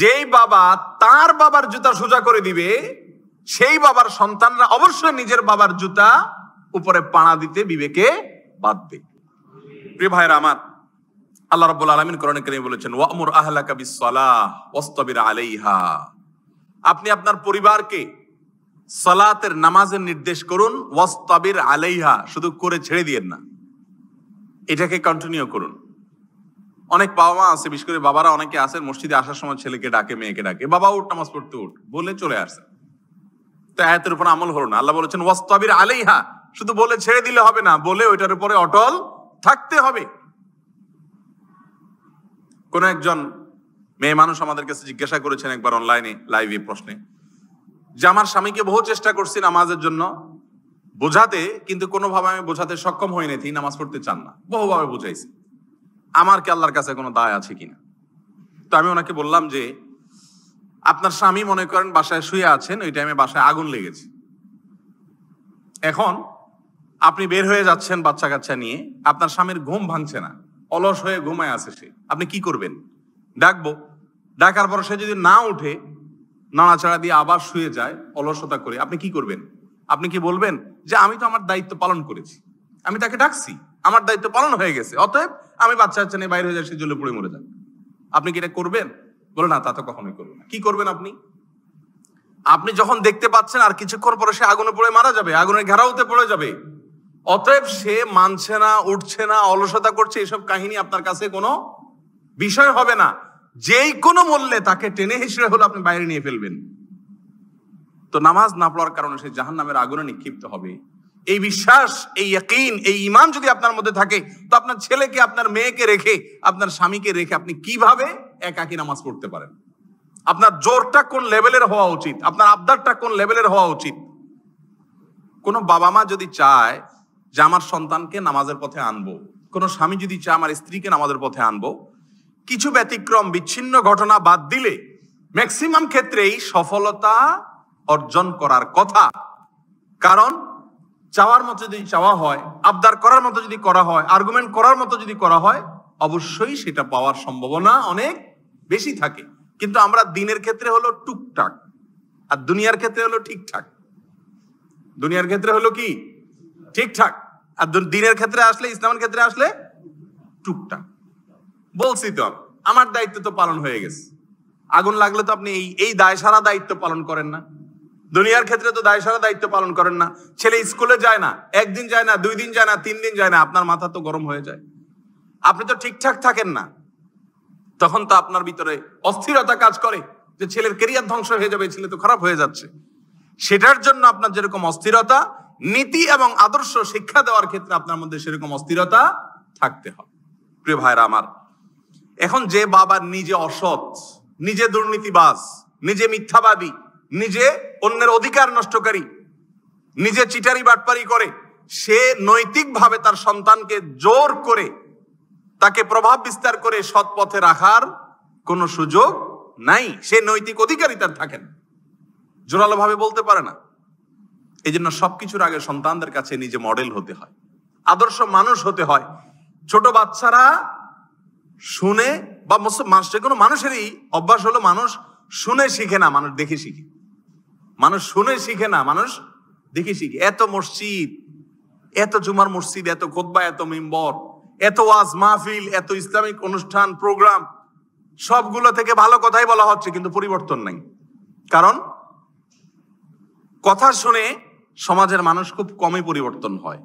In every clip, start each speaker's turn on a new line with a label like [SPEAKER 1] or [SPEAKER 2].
[SPEAKER 1] যেই বাবা তার বাবার জুতা সোজা করে দিবে সেই বাবার সন্তানরা অবশ্যই নিজের বাবার জুতা উপরে পাড়া দিতে বিবেকে বাঁধবে প্রিয় ভাইয়ের আমার আল্লাহ রাব্বুল আলামিন করণে কেন বলেছেন ওয়ামুর আহলাকা বিসসালাহ ওয়াসতাবির আলাইহা আপনি আপনার পরিবারকে সালাতের নামাজের নির্দেশ করুন ওয়াস্তাবির আলাইহা শুধু করে ছেড়ে দিয়েন না এটাকে কন্টিনিউ করুন অনেক বাবা মা আছে বিশেষ করে বাবারা অনেকে আছেন মসজিদে আসার সময় ছেলেকে ডাকে মেয়েকে ডাকে বাবা উঠ নামাজ পড়তে উঠ বলে চলে আসে তো আয়াতের উপর আমল হলো না আল্লাহ বলেছেন ওয়াস্তাবির আলাইহা শুধু বলে ছেড়ে দিলে হবে না বলে ওইটার উপরে অটল থাকতে হবে কোন একজন মেয়ে মানুষ আমাদের কাছে জিজ্ঞাসা করেছেন একবার অনলাইনে লাইভে প্রশ্নে যে আমার স্বামীকে বহু চেষ্টা করছি নামাজের জন্য বোঝাতে কিন্তু কোনোভাবে আমি বোঝাতে সক্ষম হইনি তিনি নামাজ পড়তে চান না বহুভাবে বুঝাইছি আমার কি আল্লাহর কাছে কোনো দায় আছে কিনা তো আমি ওনাকে বললাম যে আপনার স্বামী মনে করেন বাসায় শুয়ে আছেন ওই টাইমে বাসায় আগুন লেগেছে এখন আপনি বের হয়ে যাচ্ছেন বাচ্চা কাচ্চা নিয়ে আপনার স্বামীর ঘুম ভাঙছে না অলস হয়ে ঘুমায় আছে সে আপনি কি করবেন ডাকবো ডাকার পর সে যদি না উঠে নাড়াচাড়া দিয়ে আবার শুয়ে যায় অলসতা করে আপনি কি করবেন আপনি কি বলবেন যে আমি তো আমার দায়িত্ব পালন করেছি আমি তাকে ডাকছি আমার দায়িত্ব পালন হয়ে গেছে অতএব আমি বাচ্চা হচ্ছে না বাইরে হয়ে যায় সে জলে পড়ে মরে যান আপনি কি এটা করবেন বলে না তা তো কখনোই করবো না কি করবেন আপনি আপনি যখন দেখতে পাচ্ছেন আর কিছুক্ষণ পরে সে আগুনে পড়ে মারা যাবে আগুনের ঘেরাওতে পড়ে যাবে অতএব সে মানছে না উঠছে না অলসতা করছে এসব কাহিনী আপনার কাছে কোনো বিষয় হবে না যেই কোনো মূল্যে তাকে টেনে হিসেবে হলে আপনি বাইরে নিয়ে ফেলবেন তো নামাজ না পড়ার কারণে সে জাহান নামের আগুনে নিক্ষিপ্ত হবে এই বিশ্বাস এই ইয়াকিন এই ইমান যদি আপনার মধ্যে থাকে তো আপনার ছেলেকে আপনার মেয়েকে রেখে আপনার স্বামীকে রেখে আপনি কিভাবে একাকি নামাজ পড়তে পারেন আপনার জোরটা কোন লেভেলের হওয়া উচিত আপনার আবদারটা কোন লেভেলের হওয়া উচিত কোনো বাবা মা যদি চায় যে আমার সন্তানকে নামাজের পথে আনবো কোনো স্বামী যদি চায় আমার স্ত্রীকে নামাজের পথে আনবো কিছু ব্যতিক্রম বিচ্ছিন্ন ঘটনা বাদ দিলে ম্যাক্সিমাম ক্ষেত্রেই সফলতা অর্জন করার কথা কারণ চাওয়ার মতো যদি চাওয়া হয় আবদার করার মতো যদি করা হয় আর্গুমেন্ট করার মতো যদি করা হয় অবশ্যই সেটা পাওয়ার সম্ভাবনা অনেক বেশি থাকে কিন্তু আমরা দিনের ক্ষেত্রে হলো টুকটাক আর দুনিয়ার ক্ষেত্রে হলো ঠিকঠাক দুনিয়ার ক্ষেত্রে হলো কি ঠিকঠাক আর দিনের ক্ষেত্রে আসলে ইসলামের ক্ষেত্রে আসলে টুকটাক বলছি তো আমার দায়িত্ব তো পালন হয়ে গেছে আগুন লাগলে তো আপনি এই এই দায় সারা দায়িত্ব পালন করেন না দুনিয়ার ক্ষেত্রে তো দায় সারা দায়িত্ব পালন করেন না ছেলে স্কুলে যায় না একদিন যায় না দুই দিন যায় না তিন দিন যায় না আপনার মাথা তো গরম হয়ে যায় আপনি তো ঠিকঠাক থাকেন না তখন তো আপনার ভিতরে অস্থিরতা কাজ করে যে ছেলের কেরিয়ার ধ্বংস হয়ে যাবে ছেলে তো খারাপ হয়ে যাচ্ছে সেটার জন্য আপনার যেরকম অস্থিরতা নীতি এবং আদর্শ শিক্ষা দেওয়ার ক্ষেত্রে আপনার মধ্যে সেরকম অস্থিরতা থাকতে হবে প্রিয় ভাইরা আমার এখন যে বাবা নিজে অসৎ নিজে দুর্নীতিবাস নিজে মিথ্যাবাদী নিজে অন্যের অধিকার নষ্টকারী নিজে চিটারি বাটপারি করে সে নৈতিকভাবে তার সন্তানকে জোর করে তাকে প্রভাব বিস্তার করে সৎ পথে রাখার কোনো সুযোগ নাই সে নৈতিক অধিকারই তার থাকেন জোরালোভাবে বলতে পারে না এই জন্য সবকিছুর আগে সন্তানদের কাছে নিজে মডেল হতে হয় আদর্শ মানুষ হতে হয় ছোট বাচ্চারা শুনে বা যে কোনো মানুষেরই অভ্যাস হলো মানুষ শুনে শিখে না মানুষ দেখে শিখে মানুষ শুনে শিখে না মানুষ দেখে শিখে এত মসজিদ এত জুমার মসজিদ এত খোদ্া এত মেম্বর এত ওয়াজ মাহফিল এত ইসলামিক অনুষ্ঠান প্রোগ্রাম সবগুলো থেকে ভালো কথাই বলা হচ্ছে কিন্তু পরিবর্তন নাই কারণ কথা শুনে সমাজের মানুষ খুব কমই পরিবর্তন হয়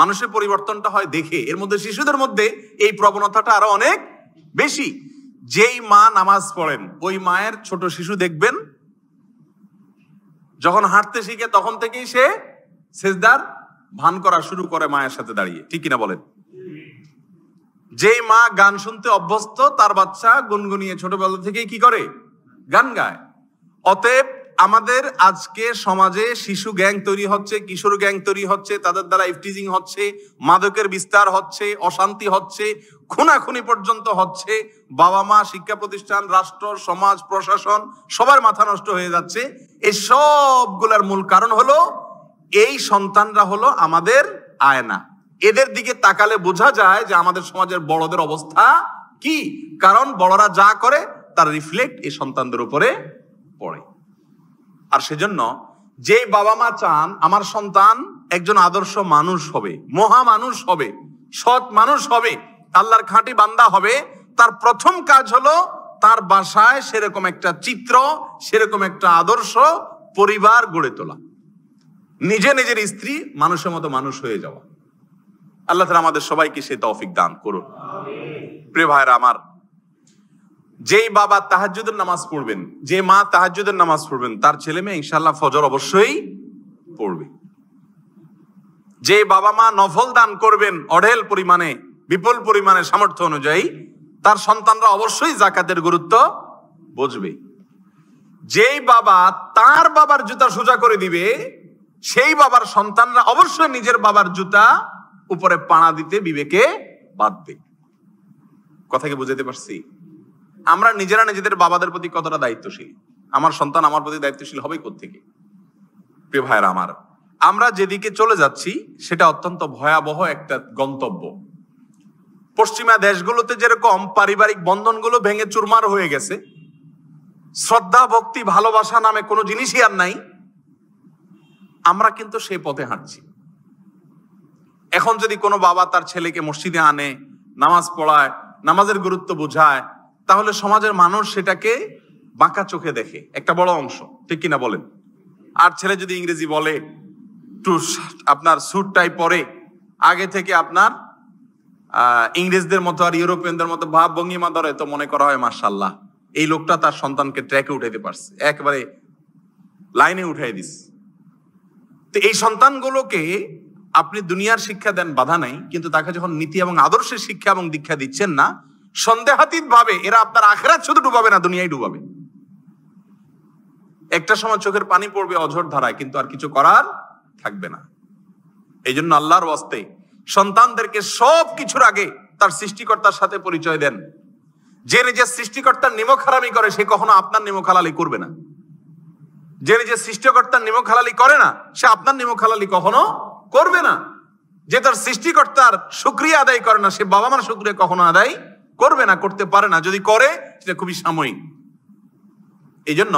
[SPEAKER 1] মানুষের পরিবর্তনটা হয় দেখে এর মধ্যে শিশুদের মধ্যে এই প্রবণতাটা আরো অনেক বেশি যেই মা নামাজ পড়েন ওই মায়ের ছোট শিশু দেখবেন যখন হাঁটতে শিখে তখন থেকেই সে সেজদার ভান করা শুরু করে মায়ের সাথে দাঁড়িয়ে ঠিক কিনা বলেন যে মা গান শুনতে অভ্যস্ত তার বাচ্চা গুনগুনিয়ে ছোটবেলা থেকে কি করে গান গায় অতএব আমাদের আজকে সমাজে শিশু গ্যাং তৈরি হচ্ছে কিশোর গ্যাং তৈরি হচ্ছে তাদের দ্বারা ইফটিজিং হচ্ছে মাদকের বিস্তার হচ্ছে অশান্তি হচ্ছে খুনাখুনি পর্যন্ত হচ্ছে বাবা মা শিক্ষা প্রতিষ্ঠান রাষ্ট্র সমাজ প্রশাসন সবার মাথা নষ্ট হয়ে যাচ্ছে এই সবগুলার মূল কারণ হলো এই সন্তানরা হলো আমাদের আয়না এদের দিকে তাকালে বোঝা যায় যে আমাদের সমাজের বড়দের অবস্থা কি কারণ বড়রা যা করে তার রিফ্লেক্ট এই সন্তানদের উপরে পড়ে আর সেজন্য যে বাবা মা চান আমার সন্তান একজন আদর্শ মানুষ হবে মহা মানুষ হবে সৎ মানুষ হবে আল্লাহর খাঁটি বান্দা হবে তার প্রথম কাজ হলো তার বাসায় সেরকম একটা চিত্র সেরকম একটা আদর্শ পরিবার গড়ে তোলা নিজে নিজের স্ত্রী মানুষের মতো মানুষ হয়ে যাওয়া আল্লাহ তালা আমাদের সবাইকে সে তৌফিক দান করুন প্রিয় ভাইরা আমার যেই বাবা তাহাজুদের নামাজ পড়বেন যে মা তাহাজুদের নামাজ পড়বেন তার ছেলে মেয়ে ইনশাল্লাহ ফজর অবশ্যই পড়বে যে বাবা মা নফল দান করবেন অঢেল পরিমাণে বিপুল পরিমাণে সামর্থ্য অনুযায়ী তার সন্তানরা অবশ্যই জাকাতের গুরুত্ব বুঝবে যেই বাবা তার বাবার জুতা সোজা করে দিবে সেই বাবার সন্তানরা অবশ্যই নিজের বাবার জুতা উপরে পাড়া দিতে বিবেকে বাঁধবে কথাকে বুঝাতে পারছি আমরা নিজেরা নিজেদের বাবাদের প্রতি কতটা দায়িত্বশীল আমার সন্তান আমার প্রতি দায়িত্বশীল হবে কোথেকে প্রিয় ভাইয়ের আমার আমরা যেদিকে চলে যাচ্ছি সেটা অত্যন্ত ভয়াবহ একটা গন্তব্য পশ্চিমা দেশগুলোতে যেরকম পারিবারিক বন্ধনগুলো ভেঙে চুরমার হয়ে গেছে শ্রদ্ধা ভক্তি ভালোবাসা নামে কোনো জিনিসই আর নাই আমরা কিন্তু সেই পথে হাঁটছি এখন যদি কোনো বাবা তার ছেলেকে মসজিদে আনে নামাজ পড়ায় নামাজের গুরুত্ব বোঝায় তাহলে সমাজের মানুষ সেটাকে বাঁকা চোখে দেখে একটা বড় অংশ ঠিক কিনা বলেন আর ছেলে যদি ইংরেজি বলে টু আপনার টাই পরে আগে থেকে আপনার ইংরেজদের মতো আর ইউরোপিয়ানদের মতো ভাব ভঙ্গিমা ধরে তো মনে করা হয় মার্শাল্লাহ এই লোকটা তার সন্তানকে ট্র্যাকে উঠাইতে পারছে একবারে লাইনে উঠাই দিস তো এই সন্তানগুলোকে আপনি দুনিয়ার শিক্ষা দেন বাধা নাই কিন্তু তাকে যখন নীতি এবং আদর্শের শিক্ষা এবং দীক্ষা দিচ্ছেন না সন্দেহাতীত ভাবে এরা আপনার আখেরাত শুধু ডুবাবে না দুনিয়ায় ডুবাবে একটা সময় চোখের পানি পড়বে অঝর ধারায় কিন্তু আর কিছু করার থাকবে না এই জন্য আল্লাহর অস্তে সন্তানদেরকে সব কিছুর আগে তার সৃষ্টিকর্তার সাথে পরিচয় দেন যে নিজের সৃষ্টিকর্তার নিমক হারামি করে সে কখনো আপনার নিমক হালালি করবে না যে নিজের সৃষ্টিকর্তার নিমক হালালি করে না সে আপনার নিমক হালালি কখনো করবে না যে তার সৃষ্টিকর্তার সুক্রিয়া আদায় করে না সে বাবা মার সুক্রিয়া কখনো আদায় করবে না করতে পারে না যদি করে সেটা খুবই সাময়িক এই জন্য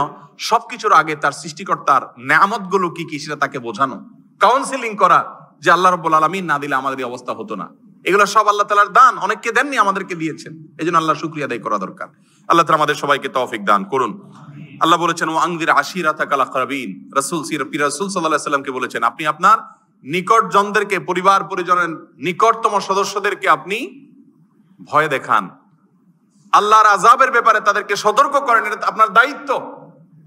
[SPEAKER 1] সবকিছুর আগে তার সৃষ্টিকর্তার নামত গুলো কি কি সেটা তাকে বোঝানো কাউন্সিলিং করা যে আল্লাহ রব আলমিন না দিলে আমাদের অবস্থা হতো না এগুলো সব আল্লাহ তালার দান অনেককে দেননি আমাদেরকে দিয়েছেন এই জন্য আল্লাহ শুক্রিয়া আদায় করা দরকার আল্লাহ তালা আমাদের সবাইকে তৌফিক দান করুন আল্লাহ বলেছেন ও আঙ্গির আশিরা তাকালা খারাবিন রসুল সির পির রসুল সাল্লাহ সাল্লামকে বলেছেন আপনি আপনার নিকটজনদেরকে পরিবার পরিজনের নিকটতম সদস্যদেরকে আপনি ভয় দেখান আল্লাহর আজাবের ব্যাপারে তাদেরকে সতর্ক করেন এটা আপনার দায়িত্ব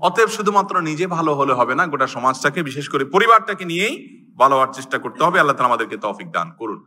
[SPEAKER 1] অতএব শুধুমাত্র নিজে ভালো হলে হবে না গোটা সমাজটাকে বিশেষ করে পরিবারটাকে নিয়েই ভালো হওয়ার চেষ্টা করতে হবে আল্লাহ তালা আমাদেরকে তফিক দান করুন